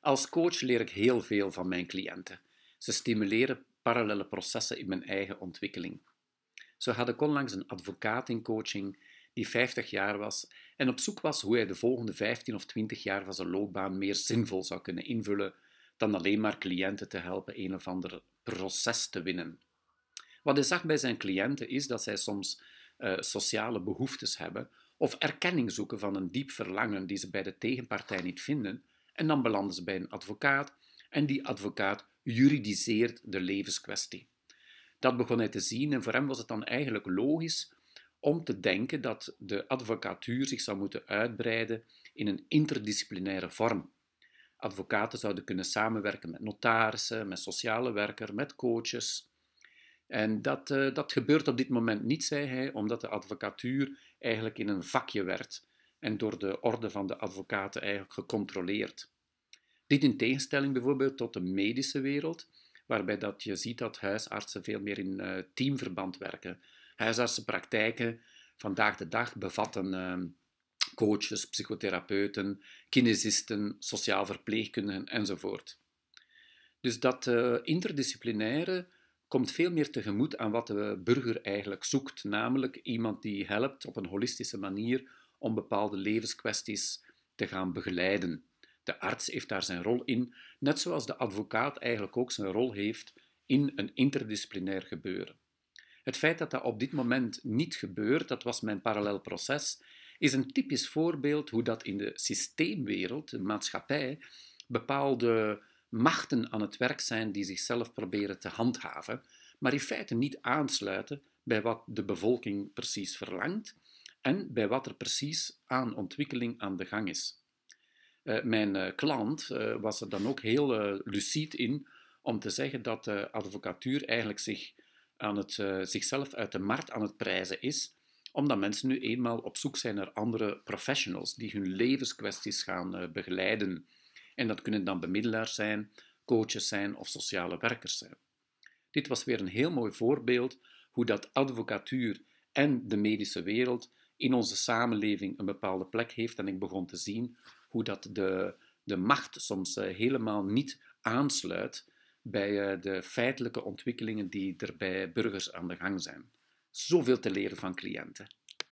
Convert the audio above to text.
Als coach leer ik heel veel van mijn cliënten. Ze stimuleren parallele processen in mijn eigen ontwikkeling. Zo had ik onlangs een advocaat in coaching die 50 jaar was en op zoek was hoe hij de volgende 15 of 20 jaar van zijn loopbaan meer zinvol zou kunnen invullen dan alleen maar cliënten te helpen een of ander proces te winnen. Wat hij zag bij zijn cliënten is dat zij soms eh, sociale behoeftes hebben of erkenning zoeken van een diep verlangen die ze bij de tegenpartij niet vinden, en dan belanden ze bij een advocaat en die advocaat juridiseert de levenskwestie. Dat begon hij te zien en voor hem was het dan eigenlijk logisch om te denken dat de advocatuur zich zou moeten uitbreiden in een interdisciplinaire vorm. Advocaten zouden kunnen samenwerken met notarissen, met sociale werker, met coaches. En dat, eh, dat gebeurt op dit moment niet, zei hij, omdat de advocatuur eigenlijk in een vakje werd en door de orde van de advocaten eigenlijk gecontroleerd. Dit in tegenstelling bijvoorbeeld tot de medische wereld, waarbij dat je ziet dat huisartsen veel meer in eh, teamverband werken. Huisartsenpraktijken vandaag de dag bevatten ehm, coaches, psychotherapeuten, kinesisten, sociaal verpleegkundigen enzovoort. Dus dat eh, interdisciplinaire komt veel meer tegemoet aan wat de burger eigenlijk zoekt, namelijk iemand die helpt op een holistische manier om bepaalde levenskwesties te gaan begeleiden. De arts heeft daar zijn rol in, net zoals de advocaat eigenlijk ook zijn rol heeft in een interdisciplinair gebeuren. Het feit dat dat op dit moment niet gebeurt, dat was mijn parallel proces, is een typisch voorbeeld hoe dat in de systeemwereld, de maatschappij, bepaalde machten aan het werk zijn die zichzelf proberen te handhaven, maar in feite niet aansluiten bij wat de bevolking precies verlangt en bij wat er precies aan ontwikkeling aan de gang is. Eh, mijn eh, klant eh, was er dan ook heel lucide in om te zeggen dat de advocatuur eigenlijk zich aan het, zichzelf uit de markt aan het prijzen is, omdat mensen nu eenmaal op zoek zijn naar andere professionals die hun levenskwesties gaan begeleiden. En dat kunnen dan bemiddelaars zijn, coaches zijn of sociale werkers zijn. Dit was weer een heel mooi voorbeeld hoe dat advocatuur en de medische wereld in onze samenleving een bepaalde plek heeft. En ik begon te zien hoe dat de, de macht soms eh, helemaal niet aansluit bij eh, de feitelijke ontwikkelingen die er bij burgers aan de gang zijn. Zoveel te leren van cliënten.